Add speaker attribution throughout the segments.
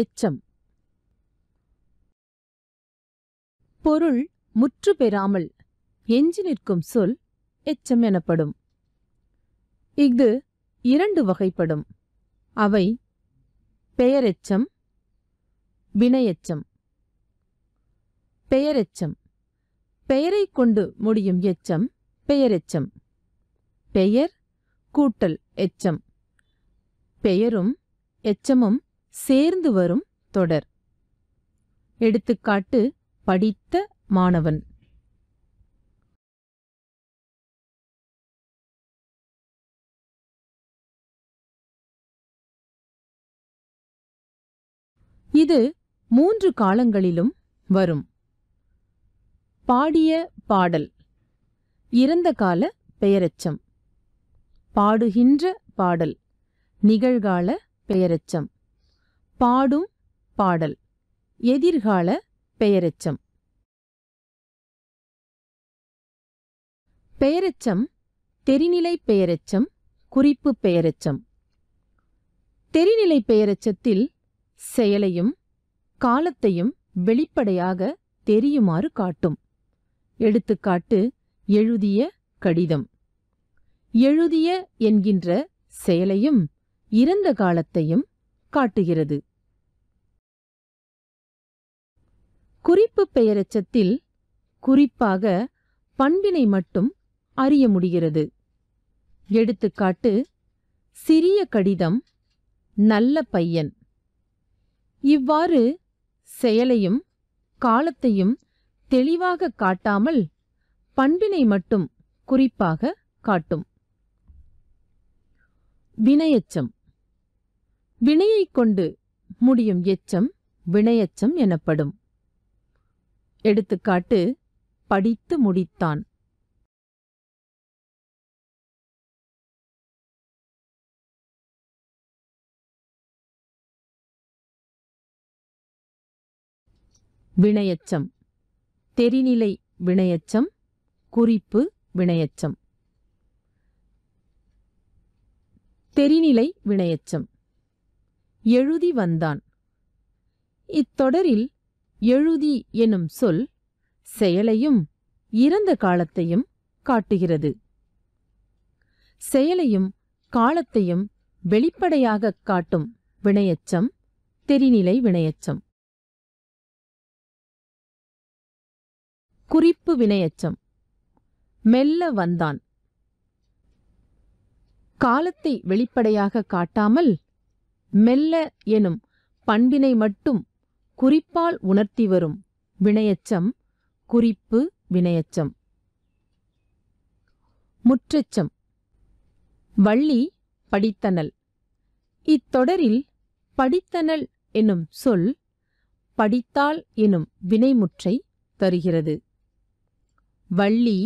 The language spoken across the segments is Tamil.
Speaker 1: எச்சம்
Speaker 2: பொருள் முற்று பெறாமல் எஞ்சி நிற்கும் சொல் எச்சம் எனப்படும் இது இரண்டு வகைப்படும் அவை பெயரெச்சம் வினையெச்சம் பெயரெச்சம் பெயரை கொண்டு முடியும் எச்சம் பெயரெச்சம் பெயர் கூட்டல் எச்சம் பெயரும் எச்சமும் சேர்ந்து வரும் தொடர் எடுத்துக்காட்டு படித்த மாணவன் இது மூன்று காலங்களிலும் வரும் பாடிய பாடல் இறந்த கால பெயரச்சம் பாடுகின்ற பாடல் நிகழ்கால பெயரச்சம் பாடும் பாடல் எதிர்கால பெயரெச்சம் பெயரெச்சம் தெரிநிலை பெயரெச்சம் குறிப்பு பெயரெச்சம் தெரிநிலை பெயரெச்சத்தில் செயலையும் காலத்தையும் வெளிப்படையாக தெரியுமாறு காட்டும் எடுத்துக்காட்டு எழுதிய கடிதம் எழுதிய என்கின்ற செயலையும் இறந்த காலத்தையும் காட்டுகிறது குறிப்பு பெயரச்சத்தில் குறிப்பாக பண்பினை மட்டும் அறிய முடிகிறது எடுத்துக்காட்டு சிறிய கடிதம் நல்ல பையன் இவ்வாறு செயலையும் காலத்தையும் தெளிவாக காட்டாமல் பண்பினை மட்டும் குறிப்பாக காட்டும் வினையச்சம் வினையைக் கொண்டு முடியும் எச்சம் வினையச்சம் எனப்படும் எடுத்துக்காட்டு படித்து முடித்தான் வினையச்சம் தெரிநிலை வினையச்சம் குறிப்பு வினையச்சம் தெரிநிலை வினையச்சம் எழுதி வந்தான் இத்தொடரில் எழுதி எனும் சொல் செயலையும் இறந்த காலத்தையும் காட்டுகிறது செயலையும் காலத்தையும் வெளிப்படையாகக் காட்டும் வினையச்சம் தெரிநிலை வினையச்சம்
Speaker 1: குறிப்பு வினையச்சம்
Speaker 2: மெல்ல வந்தான் காலத்தை வெளிப்படையாக காட்டாமல் மெல்ல எனும் பண்பினை மட்டும் குறிப்பால் உணர்த்தி வரும் வினையச்சம் குறிப்பு வினையச்சம் முற்றச்சம் வள்ளி படித்தனல் இத்தொடரில் படித்தனல் எனும் சொல் படித்தால் எனும் வினைமுற்றை தருகிறது வள்ளி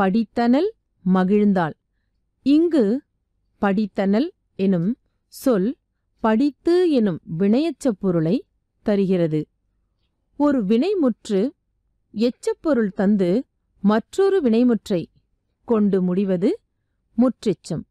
Speaker 2: படித்தனல் மகிழ்ந்தாள் இங்கு படித்தனல் எனும் சொல் படித்து எனும் வினையச்ச பொருளை தருகிறது ஒரு வினைமுற்று எச்சப்பொருள் தந்து மற்றொரு வினைமுற்றை கொண்டு முடிவது முற்றெச்சம்